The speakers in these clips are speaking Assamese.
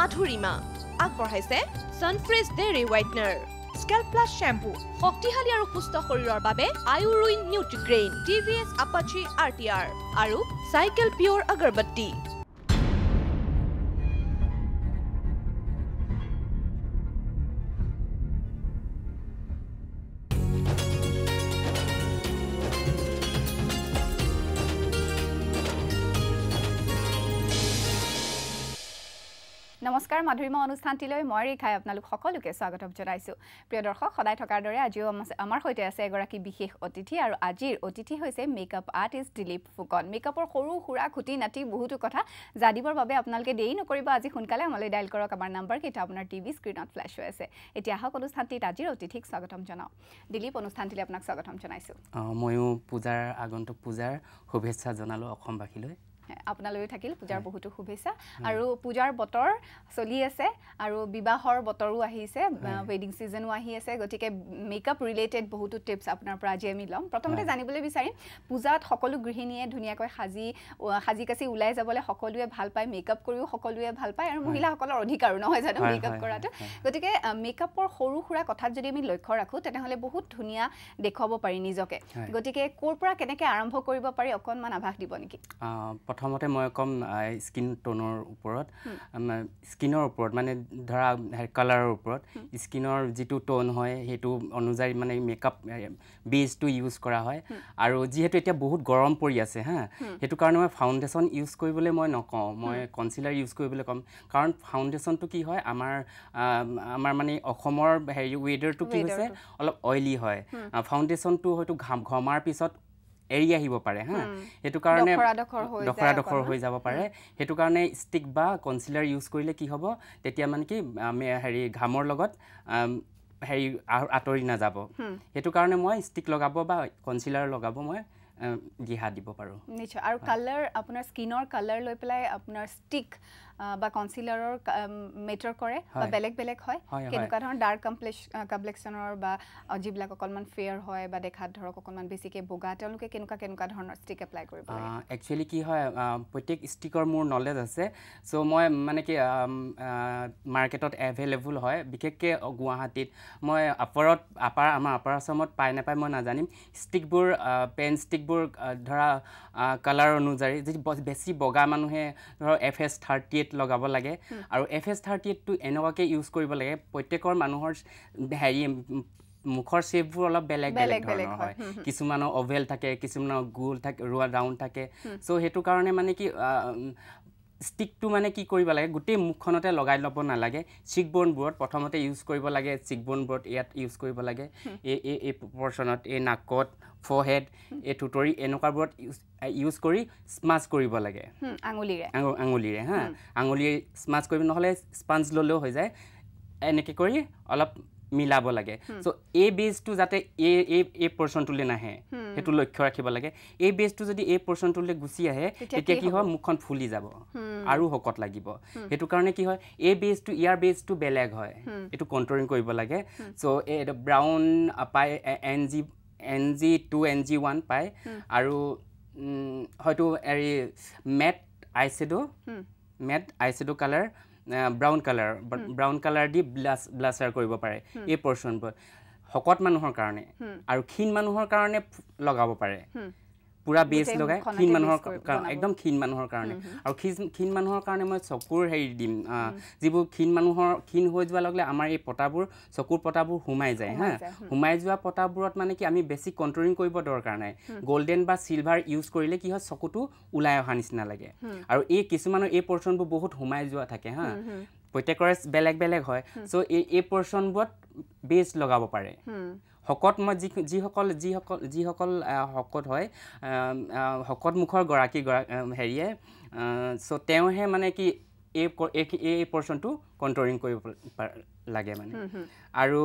মাধুৰীমা আগবঢ়াইছে Sunfresh dairy whitener scalp plus shampoo শক্তিশালী আৰু সুস্থ শৰীৰৰ বাবে আয়ুৰুইন Nutrigrain T V S Apache R T R আৰু চাইকেল পিয়'ৰ আগৰবাতি নমস্কাৰ মাধুৰিমা অনুষ্ঠানটিলৈ মই ৰেখাই আপোনালোক সকলোকে স্বাগতম জনাইছোঁ প্ৰিয় দৰ্শক সদায় থকাৰ দৰে আজিও আমাৰ সৈতে আছে এগৰাকী বিশেষ অতিথি আৰু আজিৰ অতিথি হৈছে মেকআপ আৰ্টিষ্ট দিলীপ ফুকন মেকআপৰ সৰু সুৰা খুটি নাতি বহুতো কথা জানিবৰ বাবে আপোনালোকে দেৰি নকৰিব আজি সোনকালে আমালৈ ডাইল কৰক আমাৰ নাম্বাৰকেইটা আপোনাৰ টি ভি স্ক্ৰীণত ফ্লেছ হৈ আছে এতিয়া আহক অনুষ্ঠানটিত আজিৰ অতিথিক স্বাগতম জনাওঁ দিলীপ অনুষ্ঠানটিলৈ আপোনাক স্বাগতম জনাইছোঁ ময়ো পূজাৰ আগন্তুক পূজাৰ শুভেচ্ছা জনালোঁ অসমবাসীলৈ আপোনালৈ থাকিল পূজাৰ বহুতো শুভেচ্ছা আৰু পূজাৰ বতৰ চলি আছে আৰু বিবাহৰ বতৰো আহিছে ৱেডিং ছিজনো আহি আছে গতিকে মেকআপ ৰিলেটেড বহুতো টিপছ আপোনাৰ পৰা আজি আমি ল'ম প্ৰথমতে জানিবলৈ বিচাৰিম পূজাত সকলো গৃহিণীয়ে ধুনীয়াকৈ সাজি সাজি কাচি ওলাই যাবলৈ সকলোৱে ভাল পায় মেকআপ কৰিও সকলোৱে ভাল পায় আৰু মহিলাসকলৰ অধিকাৰো নহয় জানো মেকআপ কৰাটো গতিকে মেকআপৰ সৰু সুৰা কথাত যদি আমি লক্ষ্য ৰাখোঁ তেনেহ'লে বহুত ধুনীয়া দেখুৱাব পাৰি নিজকে গতিকে ক'ৰ পৰা কেনেকৈ আৰম্ভ কৰিব পাৰি অকণমান আভাস দিব নেকি প্ৰথমতে মই ক'ম স্কিন ট'নৰ ওপৰত স্কিনৰ ওপৰত মানে ধৰা হেয়াৰ কালাৰৰ ওপৰত স্কিনৰ যিটো ট'ন হয় সেইটো অনুযায়ী মানে মেকআপ বেজটো ইউজ কৰা হয় আৰু যিহেতু এতিয়া বহুত গৰম পৰি আছে হা সেইটো কাৰণে মই ফাউণ্ডেশ্যন ইউজ কৰিবলৈ মই নকওঁ মই কনচিলাৰ ইউজ কৰিবলৈ ক'ম কাৰণ ফাউণ্ডেশ্যনটো কি হয় আমাৰ আমাৰ মানে অসমৰ হেৰি ৱেডাৰটো কি হৈছে অলপ অইলি হয় ফাউণ্ডেশ্যনটো হয়তো ঘাম ঘমাৰ পিছত এৰি আহিব পাৰে হা সেইটো কাৰণে দখৰা দখৰ হৈ যাব পাৰে সেইটো কাৰণে ষ্টিক বা কনচিলাৰ ইউজ কৰিলে কি হ'ব তেতিয়া মানে কি আমি হেৰি ঘামৰ লগত হেৰি আঁতৰি নাযাব সেইটো কাৰণে মই ষ্টিক লগাব বা কনচিলাৰ লগাব মই দিহা দিব পাৰোঁ নিশ্চয় আৰু কালাৰ আপোনাৰ স্কিনৰ কালাৰ লৈ পেলাই আপোনাৰ ষ্টিক বা কনচিলাৰৰ মেটাৰ কৰে বা বেলেগ বেলেগ হয় কেনেকুৱা ধৰণৰ ডাৰ্ক কমপ্লেক্স কমপ্লেক্সনৰ বা যিবিলাক অকণমান ফেয়াৰ হয় বা দেখাত ধৰক অকণমান বেছিকৈ বগা তেওঁলোকে কেনেকুৱা কেনেকুৱা ধৰণৰ ষ্টিক এপ্লাই কৰিব একচুৱেলি কি হয় প্ৰত্যেক ষ্টিকৰ মোৰ নলেজ আছে চ' মই মানে কি মাৰ্কেটত এভেইলেবল হয় বিশেষকৈ গুৱাহাটীত মই আপাৰত আপাৰ আমাৰ আপাৰ আছামত পাই নাপায় মই নাজানিম ষ্টিকবোৰ পেন ষ্টিকবোৰ ধৰা কালাৰ অনুযায়ী যদি বেছি বগা মানুহে ধৰক F S thirty eight eight লগাব লাগে আৰু এফ এছ থাৰ্টি এইটটো এনেকুৱাকৈ ইউজ কৰিব লাগে প্ৰত্যেকৰ মানুহৰ হেৰি মুখৰ শ্বেপবোৰ অলপ বেলেগ বেলেগ ধৰণৰ হয় কিছুমানৰ অভেল থাকে কিছুমানৰ গোল থাকে ৰোৱা ৰাউণ্ড থাকে চ' সেইটো কাৰণে মানে কি ষ্টিকটো মানে কি কৰিব লাগে গোটেই মুখখনতে লগাই ল'ব নালাগে চিকবনবোৰত প্ৰথমতে ইউজ কৰিব লাগে চিকবনবোৰত ইয়াত ইউজ কৰিব লাগে এই এই এই পৰ্চনত এই নাকত ফৰহেড এই ঠুতৰি এনেকুৱাবোৰত ইউজ কৰি স্মাচ কৰিব লাগে আঙুলিৰে আঙুলিৰে হা আঙুলিৰে স্মাচ কৰিব নহ'লে স্পাঞ্জ ল'লেও হৈ যায় এনেকৈ কৰি অলপ মিলাব লাগে চ' এই বেজটো যাতে এই এই এই পৰ্চনটোলৈ নাহে সেইটো লক্ষ্য ৰাখিব লাগে এই বেজটো যদি এই পৰ্চনটোলৈ গুচি আহে তেতিয়া কি হয় মুখখন ফুলি যাব আৰু শকত লাগিব সেইটো কাৰণে কি হয় এই বেজটো ইয়াৰ বেজটো বেলেগ হয় এইটো কণ্ট্ৰলিং কৰিব লাগে চ' এই ব্ৰাউন পায় N G N G two N G one পায় আৰু হয়তো হেৰি matte eyeshadow matte eyeshadow colour brown colour brown colour দি ব্লাছ ব্লাছাৰ কৰিব পাৰে এই পৰ্চনবোৰ শকত মানুহৰ কাৰণে আৰু ক্ষীণ মানুহৰ কাৰণে লগাব পাৰে পুৰা বেছ লগাই ক্ষীণ মানুহৰ কাৰণে একদম ক্ষীণ মানুহৰ কাৰণে আৰু ক্ষীণ মানুহৰ কাৰণে মই চকুৰ হেৰি দিম যিবোৰ ক্ষীণ মানুহৰ ক্ষীণ হৈ যোৱাৰ লগে লগে আমাৰ এই পতাবোৰ চকুৰ পতাবোৰ সোমাই যায় হা সোমাই যোৱা পতাবোৰত মানে কি আমি বেছি কণ্ট্ৰলিং কৰিব দৰকাৰ নাই গ'ল্ডেন বা চিলভাৰ ইউজ কৰিলে কি হয় চকুটো ওলাই অহা নিচিনা লাগে আৰু এই কিছুমানৰ এই পৰ্চনবোৰ বহুত সোমাই যোৱা থাকে হা প্ৰত্যেকৰে বেলেগ বেলেগ হয় চ' এই পৰ্চনবোৰত বেষ্ট লগাব পাৰে শকতময় যি যিসকল যিসকল যিসকল শকত হয় শকতমুখৰ গৰাকী গৰাকী হেৰিয়ে চ' তেওঁহে মানে কি এই এই পৰ্চনটো কণ্ট্ৰলিং কৰিব লাগে মানে আৰু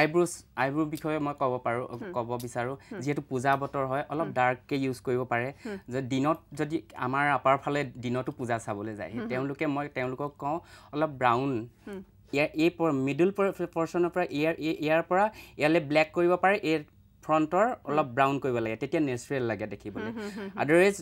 আইব্ৰোজ আইব্ৰোৰ বিষয়ে মই ক'ব পাৰোঁ ক'ব বিচাৰোঁ যিহেতু পূজা বতৰ হয় অলপ ডাৰ্ককৈ ইউজ কৰিব পাৰে যে দিনত যদি আমাৰ আপাৰ ফালে দিনতো পূজা চাবলৈ যায় তেওঁলোকে মই তেওঁলোকক কওঁ অলপ ব্ৰাউন ইয়াৰ এই মিডল পৰ্চনৰ পৰা ইয়াৰ ইয়াৰ পৰা ইয়ালৈ ব্লেক কৰিব পাৰে এই ফ্ৰণ্টৰ অলপ ব্ৰাউন কৰিব লাগে তেতিয়া নেচাৰেল লাগে দেখিবলৈ আদাৰৱাইজ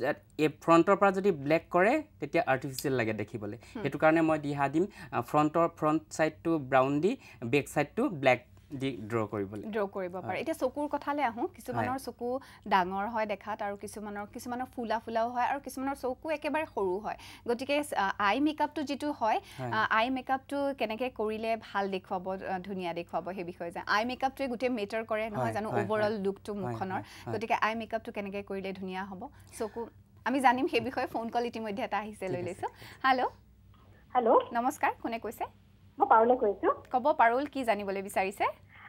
এই ফ্ৰণ্টৰ পৰা যদি ব্লেক কৰে তেতিয়া আৰ্টিফিচিয়েল লাগে দেখিবলৈ সেইটো কাৰণে মই দিহা দিম ফ্ৰণ্টৰ ফ্ৰণ্ট ছাইডটো ব্ৰাউন দি বেক ছাইডটো ব্লেক ড্ৰ কৰিবলৈ ড্ৰ কৰিব পাৰে এতিয়া চকুৰ কথালৈ আহোঁ কিছুমানৰ চকু ডাঙৰ হয় দেখাত আৰু কিছুমানৰ কিছুমানৰ ফুলা ফুলাও হয় আৰু কিছুমানৰ চকু একেবাৰে সৰু হয় গতিকে আই মেকআপটো যিটো হয় আই মেকআপটো কেনেকৈ কৰিলে ভাল দেখুৱাব ধুনীয়া দেখুৱাব সেই বিষয়ে যায় আই মেকআপটোৱে গোটেই মেটাৰ কৰে নহয় জানো অভাৰঅল লুকটো মুখখনৰ গতিকে আই মেকআপটো কেনেকৈ কৰিলে ধুনীয়া হ'ব চকু আমি জানিম সেই বিষয়ে ফোন কল ইতিমধ্যে এটা আহিছে লৈ লৈছোঁ হেল্ল' হেল্ল' নমস্কাৰ কোনে কৈছে মই পাৰুলে কৈছোঁ ক'ব পাৰুল কি জানিবলৈ বিচাৰিছে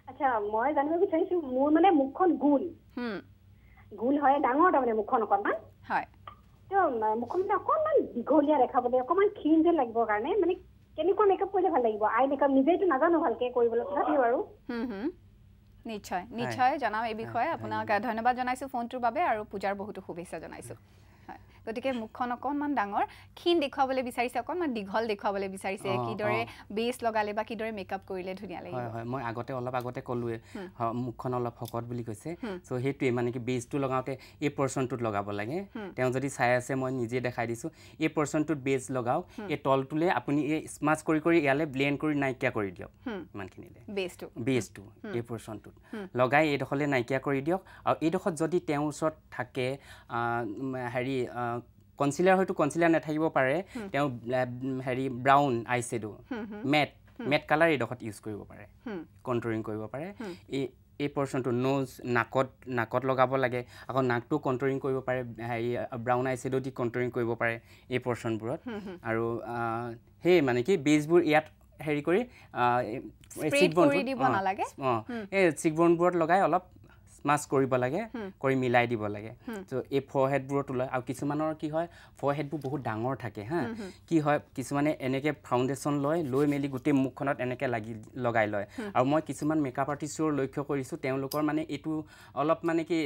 আচ্ছা মই জানিব বিচাৰিছোঁ মোৰ মানে মুখখন গোল গোল হয় ডাঙৰ তাৰমানে মুখখন অকণমান হয় ত' মুখখন মানে অকণমান দীঘলীয়া দেখাবলৈ অকণমান ক্ষীণ যে লাগিবৰ কাৰণে মানে কেনেকুৱা মেকআপ কৰিলে ভাল লাগিব আই মেকআপ নিজেইতো নাজানো ভালকৈ কৰিবলৈ তথাপিও আৰু নিশ্চয় নিশ্চয় জনাওঁ এই বিষয়ে আপোনাক ধন্যবাদ জনাইছোঁ ফোনটোৰ বাবে আৰু পূজাৰ বহুতো শুভেচ্ছা জনাইছোঁ গতিকে মুখখন অকণমান ডাঙৰ ক্ষীণ দেখুৱাবলৈ বিচাৰিছে অকণমান দীঘল দেখুৱাবলৈ বিচাৰিছে কিদৰে বেছ লগালে বা কিদৰে মেকআপ কৰিলে ধুনীয়া লাগে হয় মই আগতে অলপ আগতে ক'লোৱে মুখখন অলপ শকত বুলি কৈছে চ' সেইটোৱে মানে কি বেছটো লগাওঁতে এই পৰ্চনটোত লগাব লাগে তেওঁ যদি চাই আছে মই নিজে দেখাই দিছোঁ এই পৰ্চনটোত বেছ লগাওক এই তলটোলে আপুনি এই স্মাচ কৰি কৰি ইয়ালে ব্লেণ্ড কৰি নাইকিয়া কৰি দিয়ক ইমানখিনিলে বেচটো এই পৰ্চনটোত লগাই এইডোখৰলৈ নাইকিয়া কৰি দিয়ক আৰু এইডোখৰত যদি তেওঁৰ ওচৰত থাকে হেৰি কনচিলাৰ হয়তো কনচিলাৰ নাথাকিব পাৰে তেওঁ হেৰি brown eyeshadow matte matte colour এইডোখৰত ইউজ কৰিব পাৰে কণ্ট্ৰলিং কৰিব পাৰে এই এই পৰ্চনটো নোজ নাকত নাকত লগাব লাগে আকৌ নাকটো কণ্ট্ৰলিং কৰিব পাৰে হেৰি ব্ৰাউন আই চেডো দি কণ্ট্ৰলিং কৰিব পাৰে এই পৰ্চনবোৰত আৰু সেই মানে কি বেজবোৰ ইয়াত হেৰি কৰি অঁ এই চিকবনবোৰত লগাই অলপ মাছ কৰিব লাগে কৰি মিলাই দিব লাগে তো এই ফ হেডবোৰত ওলায় আৰু কিছুমানৰ কি হয় ফ হেডবোৰ বহুত ডাঙৰ থাকে হা কি হয় কিছুমানে এনেকৈ ফাউণ্ডেশ্যন লয় লৈ মেলি গোটেই মুখখনত এনেকৈ লাগি লগাই লয় আৰু মই কিছুমান মেকআপ আৰ্টিষ্টৰ লক্ষ্য কৰিছোঁ তেওঁলোকৰ মানে এইটো অলপ মানে কি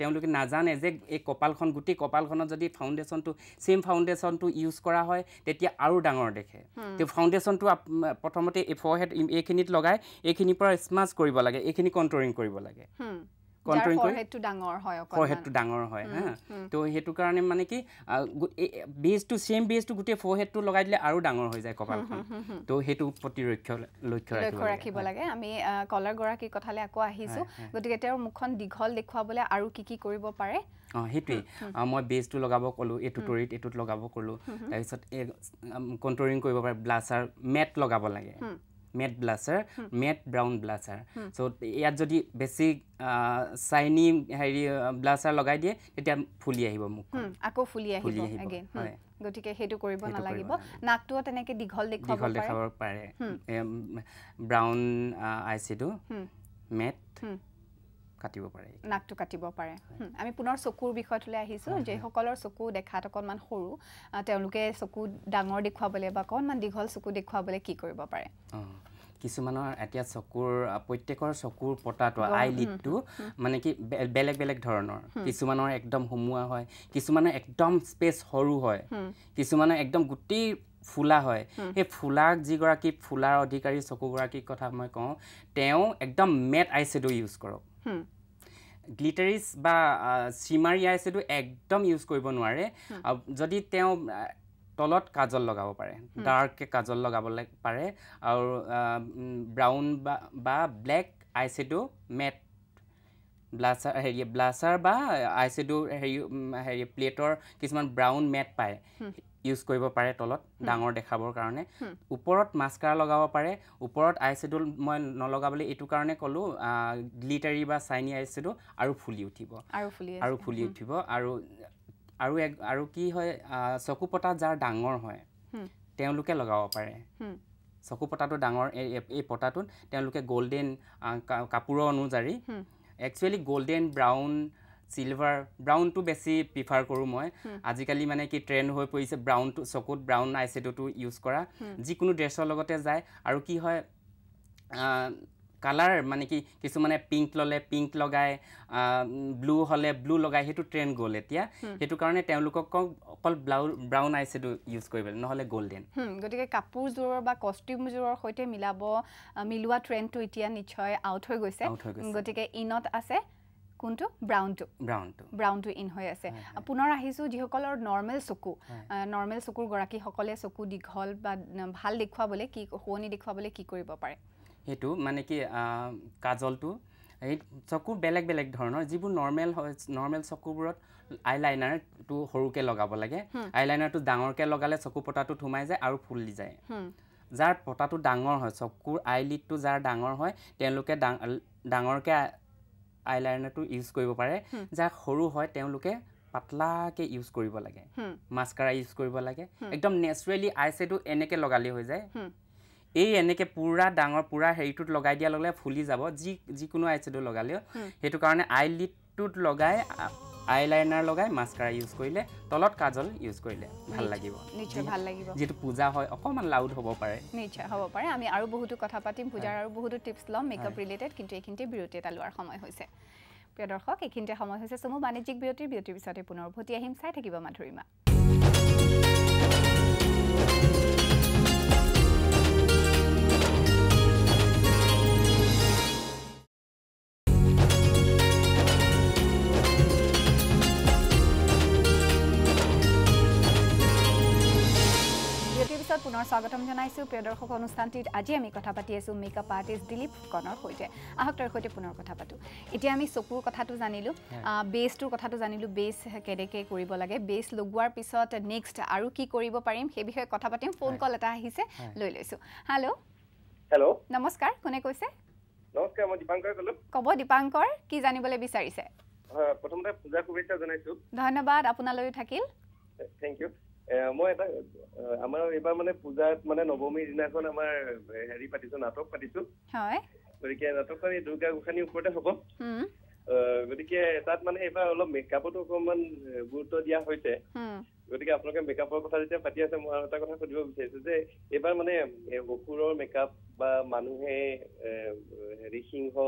তেওঁলোকে নাজানে যে এই কপালখন গোটেই কপালখনত যদি ফাউণ্ডেশ্যনটো ছেইম ফাউণ্ডেশ্যনটো ইউজ কৰা হয় তেতিয়া আৰু ডাঙৰ দেখে তো ফাউণ্ডেশ্যনটো প্ৰথমতে এই ফ হেড এইখিনিত লগাই এইখিনিৰ পৰা স্মাছ কৰিব লাগে এইখিনি কণ্ট্ৰলিং কৰিব লাগে ফৰহেডটো ডাঙৰ হয় তো সেইটো কাৰণে মানে কি বেজটো চেম বেজটো গোটেই ফৰহেডটো লগাই দিলে আৰু ডাঙৰ হৈ যায় কপালখন তো সেইটো প্ৰতিৰক্ষ লক্ষ্য ৰাখিব লাগে আমি কলাৰ গৰাকীৰ কথালৈ আকৌ আহিছোঁ গতিকে তেওঁৰ মুখখন দীঘল দেখুৱাবলৈ আৰু কি কি কৰিব পাৰে অঁ সেইটোৱেই মই বেজটো লগাব ক'লোঁ এইটো তৰিত এইটোত লগাব ক'লোঁ তাৰপিছত এই কণ্ট্ৰলিং কৰিব পাৰে ব্লাছাৰ মেট লগাব লাগে matte blusher matte brown blusher so' ইয়াত যদি বেছি চাইনি হেৰি ব্লাছাৰ লগাই দিয়ে তেতিয়া ফুলি আহিব মোক আকৌ ফুলি ফুলি আহিব গতিকে সেইটো কৰিব নালাগিব নাকটোও তেনেকৈ দীঘল দীঘল দেখাব পাৰে ব্ৰাউন আইচিটো মেট কাটিব পাৰে নাকটো কাটিব পাৰে আমি পুনৰ চকুৰ বিষয়টোলৈ আহিছোঁ যিসকলৰ চকু দেখাত অকণমান সৰু তেওঁলোকে চকু ডাঙৰ দেখুৱাবলৈ বা অকণমান দীঘল চকু দেখুৱাবলৈ কি কৰিব পাৰে কিছুমানৰ এতিয়া চকুৰ প্ৰত্যেকৰ চকুৰ পতাটো আই লিডটো মানে কি বেলেগ বেলেগ ধৰণৰ কিছুমানৰ একদম সোমোৱা হয় কিছুমানৰ একদম স্পেচ সৰু হয় কিছুমানৰ একদম গোটেই ফুলা হয় সেই ফুলাক যিগৰাকী ফুলাৰ অধিকাৰী চকুগৰাকীৰ কথা মই কওঁ তেওঁ একদম মেট আই চেডো ইউজ কৰক গ্লিটাৰিচ বা চিমাৰী আই চিটো একদম ইউজ কৰিব নোৱাৰে যদি তেওঁ তলত কাজল লগাব পাৰে ডাৰ্ককে কাজল লগাব পাৰে আৰু ব্ৰাউন বা black eyeshadow matte blusher হেৰি ব্লাছাৰ বা আই চিটো হেৰি হেৰি প্লেটৰ কিছুমান ব্ৰাউন মেট পায় ইউজ কৰিব পাৰে তলত ডাঙৰ দেখাবৰ কাৰণে ওপৰত মাস্কাৰা লগাব পাৰে ওপৰত আই চেডুল মই নলগাবলৈ এইটো কাৰণে ক'লোঁ গ্লিটাৰী বা চাইনি আই চেডুল আৰু ফুলি উঠিব আৰু ফুলি উঠিব আৰু আৰু এক আৰু কি হয় চকু পতা যাৰ ডাঙৰ হয় তেওঁলোকে লগাব পাৰে চকু পতাটো ডাঙৰ এই এই পতাটোত তেওঁলোকে গ'ল্ডেন কাপোৰৰ অনুযায়ী একচুৱেলি গ'ল্ডেন ব্ৰাউন চিলভাৰ ব্ৰাউনটো বেছি প্ৰিফাৰ কৰোঁ মই আজিকালি মানে কি ট্ৰেণ্ড হৈ পৰিছে ব্ৰাউনটো চকুত ব্ৰাউন আই চেডোটো ইউজ কৰা যিকোনো ড্ৰেছৰ লগতে যায় আৰু কি হয় কালাৰ মানে কি কিছুমানে পিংক ল'লে পিংক লগাই ব্লু হ'লে ব্লু লগাই সেইটো ট্ৰেণ্ড গ'ল এতিয়া সেইটো কাৰণে তেওঁলোকক কওঁ অকল ব্লাউ ব্ৰাউন আই চেডো ইউজ কৰিবলৈ নহ'লে গ'ল্ডেন গতিকে কাপোৰযোৰৰ বা কষ্টিউমযোৰৰ সৈতে মিলাব মিলোৱা ট্ৰেণ্ডটো এতিয়া নিশ্চয় আউট হৈ গৈছে কোনটো ব্ৰাউনটো ব্ৰাউনটো ব্ৰাউনটো ইন হৈ আছে পুনৰ আহিছোঁ যিসকলৰ নৰ্মেল চকু নৰ্মেল চকুৰ গৰাকীসকলে চকু দীঘল বা ভাল দেখুৱাবলৈ কি শুৱনি দেখুৱাবলৈ কি কৰিব পাৰে সেইটো মানে কি কাজলটো এই চকু বেলেগ বেলেগ ধৰণৰ যিবোৰ নৰ্মেল হয় নৰ্মেল চকুবোৰত আই লাইনাৰটো সৰুকৈ লগাব লাগে আই লাইনাৰটো ডাঙৰকৈ লগালে চকু পতাটো সোমাই যায় আৰু ফুলি যায় যাৰ পতাটো ডাঙৰ হয় চকুৰ আই লিডটো যাৰ ডাঙৰ হয় তেওঁলোকে ডাঙৰকৈ আইলাইনাৰটো ইউজ কৰিব পাৰে যাক সৰু হয় তেওঁলোকে পাতলাকে ইউজ কৰিব লাগে মাস্কাৰা ইউজ কৰিব লাগে একদম নেচাৰেলি আই চেডো এনেকে লগালে হৈ যায় এই এনেকৈ পুৰা ডাঙৰ পুৰা হেৰিটোত লগাই দিয়া লগে লগে ফুলি যাব যি যিকোনো আই চেডো লগালেও সেইটো কাৰণে আই লিডটোত লগাই আইলাইনাৰ লগাই মাস্কাৰা ইউজ কৰিলে তলত কাজল ইউজ কৰিলে ভাল লাগিব নিশ্চয় ভাল লাগিব যিহেতু পূজা হয় অকণমান লাউড হ'ব পাৰে নিশ্চয় হ'ব পাৰে আমি আৰু বহুতো কথা পাতিম পূজাৰ আৰু বহুতো টিপছ ল'ম মেকআপ ৰিলেটেড কিন্তু এইখিনিতে বিৰতি এটা লোৱাৰ সময় হৈছে প্ৰিয় দৰ্শক এইখিনিতে সময় হৈছে চমু বাণিজ্যিক বিৰতিৰ বিৰতিৰ পিছতে পুনৰ উভতি আহিম চাই থাকিব মাধুৰিমা পুনৰ স্বাগতম জনাইছোঁ প্ৰিয় দৰ্শক অনুষ্ঠানটিত আজি আমি কথা পাতি আছোঁ মেকআপ আৰ্টিষ্ট দিলীপ ফুকনৰ সৈতে আহক তাৰ সৈতে পুনৰ কথা পাতোঁ এতিয়া আমি চকুৰ কথাটো জানিলোঁ বেছটোৰ কথাটো জানিলোঁ বেছ কেনেকৈ কৰিব লাগে বেছ লগোৱাৰ পিছত নেক্সট আৰু কি কৰিব পাৰিম সেই বিষয়ে কথা পাতিম ফোন কল এটা আহিছে লৈ লৈছোঁ হেল্ল' হেল্ল' নমস্কাৰ কোনে কৈছে নমস্কাৰ মই দীপাংকৰে ক'লো ক'ব দীপাংকৰ কি জানিবলৈ বিচাৰিছে প্ৰথমতে পূজা শুভেচ্ছা জনাইছোঁ ধন্যবাদ আপোনালৈও থাকিল থেংক ইউ মই এটা আমাৰ এইবাৰ মানে পূজাত মানে নৱমীৰ দিনাখন আমাৰ হেৰি পাতিছো নাটক পাতিছো গতিকে নাটকখন এই দুৰ্গা গোসানীৰ ওপৰতে হব গতিকে তাত মানে এইবাৰ অলপ মেকআপতো অকমান গুৰুত্ব দিয়া হৈছে গতিকে আপোনালোকে মেকআপৰ কথা যেতিয়া পাতি আছে মই আৰু এটা কথা সুধিব বিচাৰিছো যে এইবাৰ মানে অসুৰৰ মেকআপ বা মানুহে হেৰি সিংহ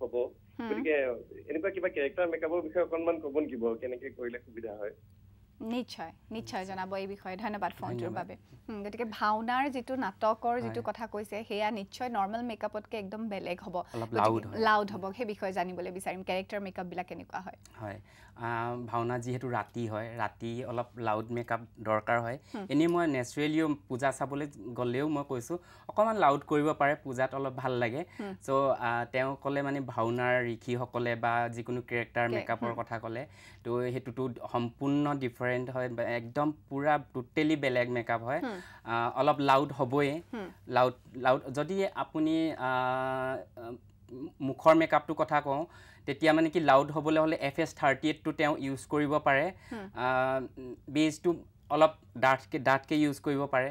হব গতিকে এনেকুৱা কিবা কেৰেক্টাৰ মেকআপৰ বিষয়ে অকণমান ক'ব নেকি বাৰু কেনেকে কৰিলে সুবিধা হয় নিশ্চয় নিশ্চয় জনাব এই বিষয়ে ধন্যবাদ ফোনটোৰ বাবে গতিকে ভাওনাৰ যিটো নাটকৰ যিটো কথা কৈছে সেয়া নিশ্চয় নৰ্মেল মেকআপতকৈ একদম বেলেগ হ'ব লাউড হ'ব সেই বিষয়ে জানিবলৈ বিচাৰিম কেৰেক্টাৰ মেকআপবিলাক কেনেকুৱা হয় হয় ভাওনা যিহেতু ৰাতি হয় ৰাতি অলপ লাউড মেকআপ দৰকাৰ হয় এনেই মই নেচাৰেলিও পূজা চাবলৈ গ'লেও মই কৈছোঁ অকণমান লাউড কৰিব পাৰে পূজাত অলপ ভাল লাগে চ' তেওঁ ক'লে মানে ভাওনাৰ ঋষিসকলে বা যিকোনো কেৰেক্টাৰ মেকআপৰ কথা ক'লে ত' সেইটোতো সম্পূৰ্ণ ডিফাৰেণ্ট ট্ৰেণ্ড হয় একদম পুৰা টোটেলি বেলেগ মেকআপ হয় অলপ লাউড হ'বই লাউড লাউড যদি আপুনি মুখৰ মেকআপটোৰ কথা কওঁ তেতিয়া মানে কি লাউড হ'বলৈ হ'লে এফ এছ থাৰ্টি এইটটো তেওঁ ইউজ কৰিব পাৰে বেজটো অলপ ডাঠকৈ ডাঠকৈ ইউজ কৰিব পাৰে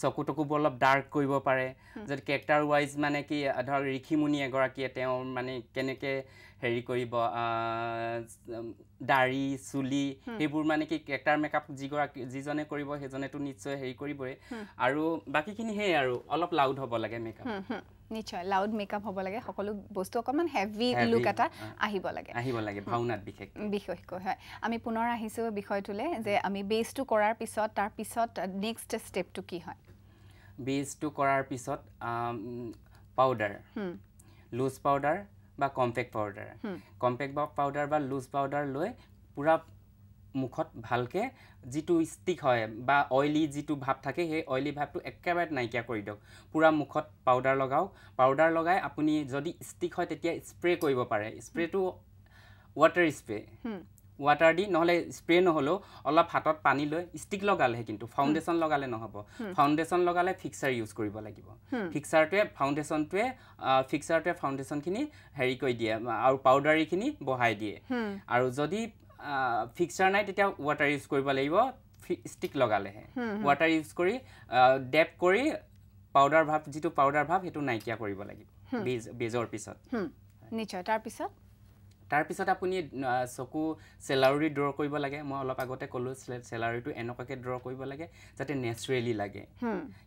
চকু টকুবোৰ অলপ ডাৰ্ক কৰিব পাৰে যদি কেৰেক্টাৰ ৱাইজ মানে কি ধৰক ঋষিমুনি এগৰাকীয়ে তেওঁ মানে কেনেকৈ হেৰি কৰিব দাড়ি চুলি সেইবোৰ মানে কি কেক্টাৰ মেকআপ যিগৰাকী যিজনে কৰিব সেইজনেতো নিশ্চয় হেৰি কৰিবই আৰু বাকীখিনি সেই আৰু অলপ লাউড হ'ব লাগে মেকআপ নিশ্চয় লাউড মেকআপ হ'ব লাগে সকলো বস্তু অকণমান হেভি লুক এটা আহিব লাগে আহিব লাগে ভাওনাত বিশেষ বিশেষকৈ হয় আমি পুনৰ আহিছোঁ বিষয়টোলৈ যে আমি বেছটো কৰাৰ পিছত তাৰপিছত নেক্সট ষ্টেপটো কি হয় বেছটো কৰাৰ পিছত পাউডাৰ লুজ পাউডাৰ বা কম্পেক্ট পাউডাৰ কম্পেক্ট পাউডাৰ বা লুজ পাউডাৰ লৈ পূৰা মুখত ভালকৈ যিটো ষ্টিক হয় বা অইলি যিটো ভাৱ থাকে সেই অইলি ভাৱটো একেবাৰে নাইকিয়া কৰি দিয়ক পূৰা মুখত পাউডাৰ লগাও পাউডাৰ লগাই আপুনি যদি ষ্টিক হয় তেতিয়া স্প্ৰে কৰিব পাৰে স্প্ৰেটো ৱাটাৰ স্প্ৰে ৱাটাৰ দি নহ'লে স্প্ৰে নহ'লেও অলপ হাতত পানী লৈ ষ্টিক লগালেহে কিন্তু ফাউণ্ডেশ্যন লগালে নহ'ব ফাউণ্ডেশ্যন লগালে ফিক্সাৰ ইউজ কৰিব লাগিব ফিক্সাৰটোৱে ফাউণ্ডেশ্যনটোৱে ফিক্সাৰটোৱে ফাউণ্ডেশ্যনখিনি হেৰি কৰি দিয়ে আৰু পাউডাৰীখিনি বহাই দিয়ে আৰু যদি ফিক্সাৰ নাই তেতিয়া ৱাটাৰ ইউজ কৰিব লাগিব ষ্টিক লগালেহে ৱাটাৰ ইউজ কৰি ডেপ কৰি পাউডাৰ ভাৱ যিটো পাউডাৰ ভাৱ সেইটো নাইকিয়া কৰিব লাগিব বীজ বীজৰ পিছত তাৰপিছত আপুনি চকু চেলাউৰি ড্ৰ কৰিব লাগে মই অলপ আগতে ক'লোঁ চেলাউৰিটো এনেকুৱাকৈ ড্ৰ কৰিব লাগে যাতে নেচাৰেলি লাগে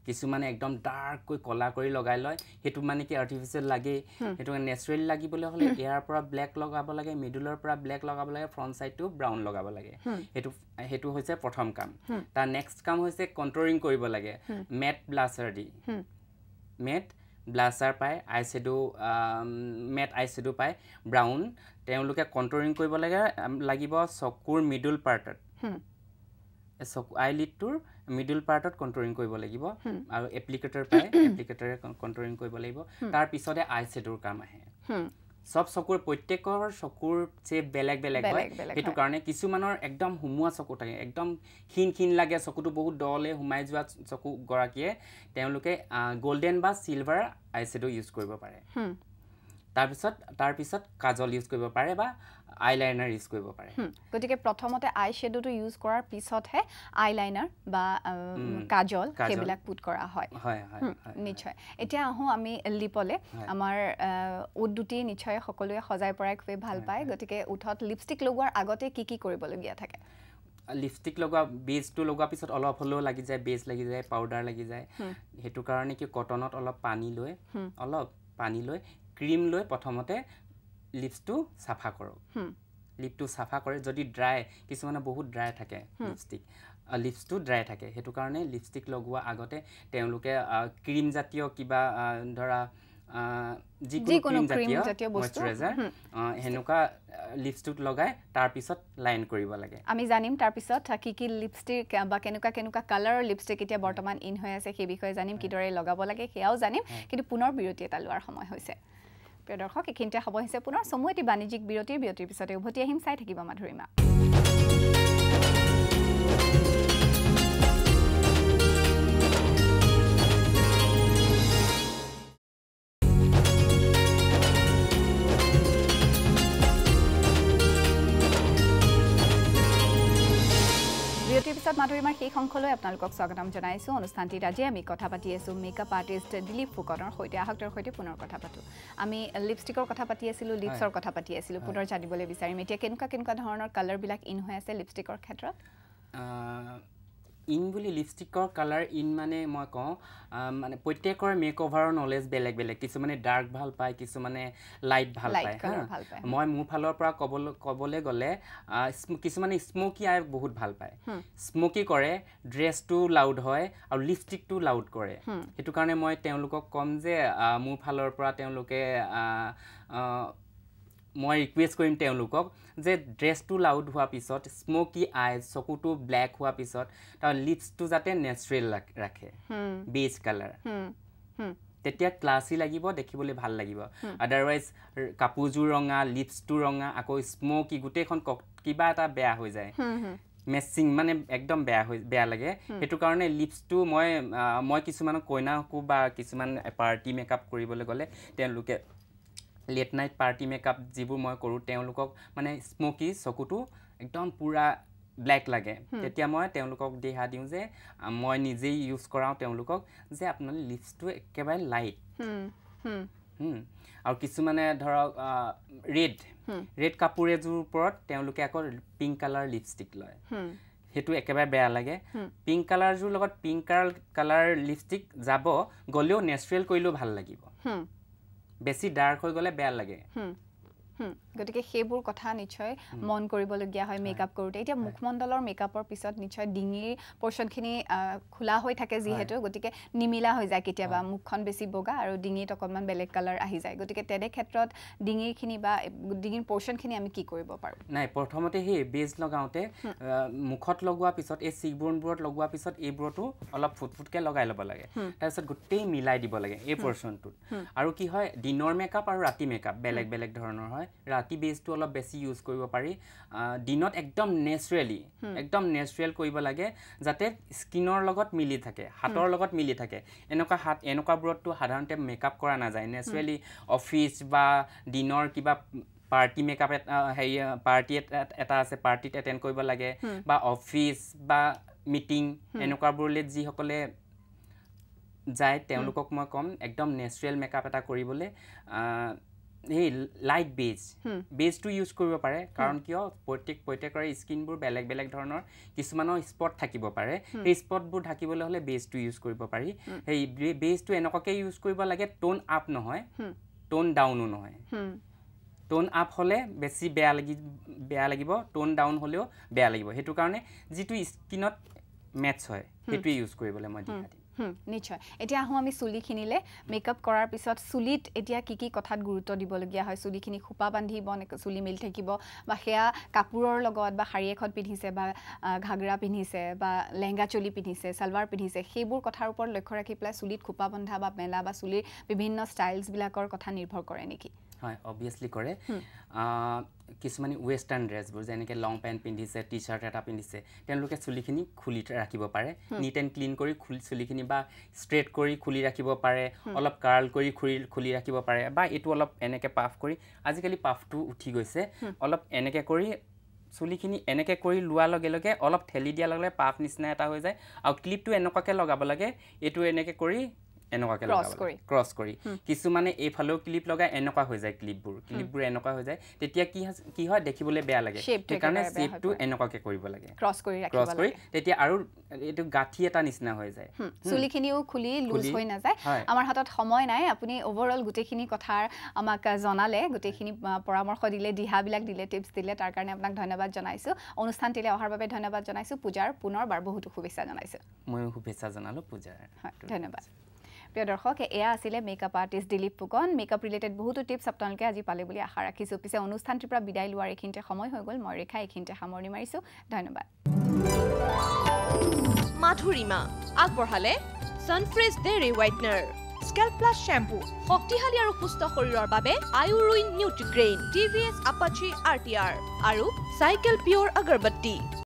কিছুমানে একদম ডাৰ্ককৈ ক'লা কৰি লগাই লয় সেইটো মানে কি আৰ্টিফিচিয়েল লাগেই সেইটো নেচাৰেলি লাগিবলৈ হ'লে ইয়াৰ পৰা ব্লেক লগাব লাগে মিডলৰ পৰা ব্লেক লগাব লাগে ফ্ৰণ্ট ছাইডটো ব্ৰাউন লগাব লাগে সেইটো সেইটো হৈছে প্ৰথম কাম তাৰ নেক্সট কাম হৈছে কণ্ট্ৰলিং কৰিব লাগে মেট ব্লাছাৰ দি মেট ব্লাছাৰ পায় eyeshadow' matte eyeshadow' পায় ব্ৰাউন তেওঁলোকে কণ্ট্ৰলিং কৰিব লাগে লাগিব চকুৰ মিডল পাৰ্টত চকু আই লিডটোৰ মিডল পাৰ্টত কণ্ট্ৰলিং কৰিব লাগিব আৰু এপ্লিকেটৰ পায় এপ্লিকেটৰে কণ্ট্ৰলিং কৰিব লাগিব তাৰপিছতে আই শ্বেড'ৰ কাম আহে চব চকুৰ প্ৰত্যেকৰ চকুৰ চে বেলেগ বেলেগ হয় সেইটো কাৰণে কিছুমানৰ একদম সোমোৱা চকু থাকে একদম ক্ষীণ ক্ষীণ লাগে চকুটো বহুত দলে সোমাই যোৱা চকু চকুগৰাকীয়ে তেওঁলোকে গ'ল্ডেন বা চিলভাৰ আই চিটো ইউজ কৰিব পাৰে তাৰপিছত তাৰপিছত কাজল ইউজ কৰিব পাৰে বা আইলাইনাৰ ইউজ কৰিব পাৰে গতিকে প্ৰথমতে আই শ্বেডোটো ইউজ কৰাৰ পিছতহে আইলাইনাৰ বা কাজল সেইবিলাক পুট কৰা হয় নিশ্চয় এতিয়া আহোঁ আমি লিপলৈ আমাৰ উট দুটি নিশ্চয় সকলোৱে সজাই পৰাই খুবেই ভাল পায় গতিকে উঠত লিপষ্টিক লগোৱাৰ আগতে কি কি কৰিবলগীয়া থাকে লিপষ্টিক লগোৱা বেজটো লগোৱাৰ পিছত অলপ হ'লেও লাগি যায় বেজ লাগি যায় পাউডাৰ লাগি যায় সেইটো কাৰণে কি কটনত অলপ পানী লৈ অলপ পানী লৈ ক্ৰীম লৈ প্ৰথমতে লিপছটো চাফা কৰোঁ লিপটো চাফা কৰে যদি ড্ৰাই কিছুমানে বহুত ড্ৰাই থাকে লিপষ্টিক লিপছটো ড্ৰাই থাকে সেইটো কাৰণে লিপষ্টিক লগোৱা আগতে তেওঁলোকে ক্ৰীমজাতীয় কিবা ধৰা যিকোনো সেনেকুৱা লিপষ্টিক লগাই তাৰপিছত লাইন কৰিব লাগে আমি জানিম তাৰপিছত কি কি লিপষ্টিক বা কেনেকুৱা কেনেকুৱা কালাৰৰ লিপষ্টিক এতিয়া বৰ্তমান ইন হৈ আছে সেই বিষয়ে জানিম কিদৰে লগাব লাগে সেয়াও জানিম কিন্তু পুনৰ বিৰতি এটা লোৱাৰ সময় হৈছে প্ৰিয় দৰ্শক এইখিনিতে হ'ব হৈছে পুনৰ চমু এটি বাণিজ্যিক বিৰতিৰ বিৰতিৰ পিছতে উভতি আহিম চাই থাকিব মাধুৰীমা পাছত মাধুৰী মাৰ সেই সংখলৈ আপোনালোকক স্বাগতম জনাইছোঁ অনুষ্ঠানটিত আজি আমি কথা পাতি আছোঁ মেকআপ আৰ্টিষ্ট দিলীপ ফুকনৰ সৈতে আহক তেওঁৰ সৈতে পুনৰ কথা পাতোঁ আমি লিপষ্টিকৰ কথা পাতি আছিলোঁ লিপছৰ কথা পাতি আছিলোঁ পুনৰ জানিবলৈ বিচাৰিম এতিয়া কেনেকুৱা কেনেকুৱা ধৰণৰ কালাৰবিলাক ইন হৈ আছে লিপষ্টিকৰ ক্ষেত্ৰত ইন বুলি লিপষ্টিকৰ কালাৰ ইন মানে মই কওঁ মানে প্ৰত্যেকৰ মেক অভাৰৰ নলেজ বেলেগ বেলেগ কিছুমানে ডাৰ্ক ভাল পায় কিছুমানে লাইট ভাল পায় মই মোৰ ফালৰ পৰা ক'বলৈ ক'বলৈ গ'লে কিছুমানে স্মকি আই বহুত ভাল পায় স্মকি কৰে ড্ৰেছটো লাউড হয় আৰু লিপষ্টিকটো লাউড কৰে সেইটো কাৰণে মই তেওঁলোকক ক'ম যে মোৰ ফালৰ পৰা তেওঁলোকে মই ৰিকুৱেষ্ট কৰিম তেওঁলোকক যে ড্ৰেছটো লাউড হোৱাৰ পিছত স্মকি আইজ চকুটো ব্লেক হোৱাৰ পিছত তাৰ লিপছটো যাতে নেচাৰেল ৰাখে বেজ কালাৰ তেতিয়া ক্লাছি লাগিব দেখিবলৈ ভাল লাগিব আদাৰৱাইজ কাপোৰযোৰ ৰঙা লিপছটো ৰঙা আকৌ স্মকি গোটেইখন কিবা এটা বেয়া হৈ যায় মেচিং মানে একদম বেয়া হৈ বেয়া লাগে সেইটো কাৰণে লিপছটো মই মই কিছুমানক কইনাকো বা কিছুমান পাৰ্টি মেকআপ কৰিবলৈ গ'লে তেওঁলোকে লেট নাইট পাৰ্টি মেকআপ যিবোৰ মই কৰোঁ তেওঁলোকক মানে স্মকি চকুটো একদম পূৰা ব্লেক লাগে তেতিয়া মই তেওঁলোকক দিহা দিওঁ যে মই নিজেই ইউজ কৰাওঁ তেওঁলোকক যে আপোনালোক লিপছটো একেবাৰে লাইট আৰু কিছুমানে ধৰক ৰেড ৰেড কাপোৰ এযোৰ ওপৰত তেওঁলোকে আকৌ পিংক কালাৰ লিপষ্টিক লয় সেইটো একেবাৰে বেয়া লাগে পিংক কালাৰযোৰ লগত পিংক কালাৰ কালাৰ লিপষ্টিক যাব গ'লেও নেচাৰেল কৰিলেও ভাল লাগিব বেছি ডাৰ্ক হৈ গ'লে বেয়া লাগে গতিকে সেইবোৰ কথা নিশ্চয় মন কৰিবলগীয়া হয় মেকআপ কৰোঁতে এতিয়া মুখমণ্ডলৰ মেকআপৰ পিছত নিশ্চয় ডিঙিৰ পৰ্চনখিনি খোলা হৈ থাকে যিহেতু গতিকে নিমিলা হৈ যায় কেতিয়াবা মুখখন বেছি বগা আৰু ডিঙিত অকণমান বেলেগ কালাৰ আহি যায় গতিকে তেনে ক্ষেত্ৰত ডিঙিৰখিনি বা ডিঙিৰ পৰ্চনখিনি আমি কি কৰিব পাৰোঁ নাই প্ৰথমতে সেই বেজ লগাওঁতে মুখত লগোৱা পিছত এই চিকবোৰণবোৰত লগোৱা পিছত এইবোৰতো অলপ ফুটফুটকৈ লগাই ল'ব লাগে তাৰপিছত গোটেই মিলাই দিব লাগে এই পৰ্চনটোত আৰু কি হয় দিনৰ মেকআপ আৰু ৰাতি মেকআপ বেলেগ বেলেগ ধৰণৰ হয় ৰাতি বেজটো অলপ বেছি ইউজ কৰিব পাৰি দিনত একদম নেচাৰেলি একদম নেচাৰেল কৰিব লাগে যাতে স্কিনৰ লগত মিলি থাকে হাতৰ লগত মিলি থাকে এনেকুৱা হাত এনেকুৱাবোৰতো সাধাৰণতে মেকআপ কৰা নাযায় নেচাৰেলি অফিচ বা দিনৰ কিবা পাৰ্টি মেকআপ হেৰি পাৰ্টি এটা আছে পাৰ্টিত এটেণ্ড কৰিব লাগে বা অফিচ বা মিটিং এনেকুৱাবোৰলৈ যিসকলে যায় তেওঁলোকক মই ক'ম একদম নেচাৰেল মেকআপ এটা কৰিবলৈ এই লাইট বেজ বেজটো ইউজ কৰিব পাৰে কাৰণ hmm. কিয় প্ৰত্যেক প্ৰত্যেকৰে স্কিনবোৰ বেলেগ বেলেগ ধৰণৰ কিছুমানৰ স্পট থাকিব পাৰে hmm. সেই স্পটবোৰ থাকিবলৈ হ'লে বেজটো ইউজ কৰিব পাৰি hmm. সেই বেজটো এনেকুৱাকৈ ইউজ কৰিব লাগে টোন আপ নহয় টোন ডাউনো নহয় টোন আপ হ'লে বেছি বেয়া লাগি বেয়া লাগিব টোন ডাউন হ'লেও বেয়া লাগিব সেইটো কাৰণে যিটো স্কিনত মেটছ হয় সেইটোৱে ইউজ কৰিবলৈ মই দিম নিশ্চয় এতিয়া আহোঁ আমি চুলিখিনিলে মেকআপ কৰাৰ পিছত চুলিত এতিয়া কি কি কথাত গুৰুত্ব দিবলগীয়া হয় চুলিখিনি খোপা বান্ধিব চুলি মিলি থাকিব বা সেয়া কাপোৰৰ লগত বা শাৰী এখন পিন্ধিছে বা ঘাগৰা পিন্ধিছে বা লেহেঙ্গা চুলি পিন্ধিছে চালৱাৰ পিন্ধিছে সেইবোৰ কথাৰ ওপৰত লক্ষ্য ৰাখি পেলাই চুলিত খোপা বন্ধা বা মেলা বা চুলিৰ বিভিন্ন ষ্টাইলছবিলাকৰ কথা নিৰ্ভৰ কৰে নেকি হয় অবভিয়াছলি কৰে hmm. কিছুমানে ৱেষ্টাৰ্ণ ড্ৰেছবোৰ যেনেকৈ লং পেণ্ট পিন্ধিছে টি চাৰ্ট এটা পিন্ধিছে তেওঁলোকে চুলিখিনি খুলি ৰাখিব পাৰে নিট এণ্ড ক্লিন কৰি খুলি চুলিখিনি বা ষ্ট্ৰেট কৰি খুলি ৰাখিব পাৰে hmm. অলপ কাৰ্ল কৰি খুলি খুলি ৰাখিব পাৰে বা এইটো অলপ এনেকৈ পাফ কৰি আজিকালি পাফটো উঠি গৈছে hmm. অলপ এনেকৈ কৰি চুলিখিনি এনেকৈ কৰি লোৱাৰ লগে লগে অলপ ঠেলি দিয়াৰ লগে লগে পাফ নিচিনা এটা হৈ যায় আৰু ক্লিপটো এনেকুৱাকৈ লগাব লাগে এইটো এনেকৈ কৰি এনেকুৱাকৈ লগাব লাগে ক্ৰছ কৰি কিছুমানে এইফালেও ক্লিপ লগাই এনেকুৱা হৈ যায় ক্লিপবোৰ ক্লিপবোৰ এনেকুৱা হৈ যায় তেতিয়া কি কি হয় দেখিবলৈ বেয়া লাগে সেইকাৰণে শ্বেপটো এনেকুৱাকৈ কৰিব লাগে ক্ৰছ কৰি ক্ৰছ কৰি তেতিয়া আৰু এইটো গাঁঠি এটা নিচিনা হৈ যায় চুলিখিনিও খুলি লুজ হৈ নাযায় আমাৰ হাতত সময় নাই আপুনি অভাৰঅল গোটেইখিনি কথাৰ আমাক জনালে গোটেইখিনি পৰামৰ্শ দিলে দিহাবিলাক দিলে টিপছ দিলে তাৰ কাৰণে আপোনাক ধন্যবাদ জনাইছোঁ অনুষ্ঠান তেলে অহাৰ বাবে ধন্যবাদ জনাইছোঁ পূজাৰ পুনৰবাৰ বহুতো শুভেচ্ছা জনাইছোঁ মই শুভেচ্ছা জনালোঁ পূজাৰ ধন্যবাদ প্ৰিয় দৰ্শক এয়া আছিলে makeup artist Dilip Phukan makeup related বহুতো টিপছ আপোনালোকে আজি পালে বুলি আশা ৰাখিছোঁ পিছে অনুষ্ঠানটোৰ পৰা বিদায় লোৱাৰ এইখিনিতে সময় হৈ গ'ল মই ৰেখা এইখিনিতে সামৰণি মাৰিছোঁ ধন্যবাদ মাধুৰীমা আগবঢ়ালে চানফ্ৰেজ দে ৰে ৱাইটনাৰ স্কেল্প প্লাছ শ্বেম্পু শক্তিশালী আৰু সুস্থ শৰীৰৰ বাবে আয়ুৰুইন Nutrigrain T V S Apache R T R আৰু চাইকেল পিয়'ৰ আগৰবাতি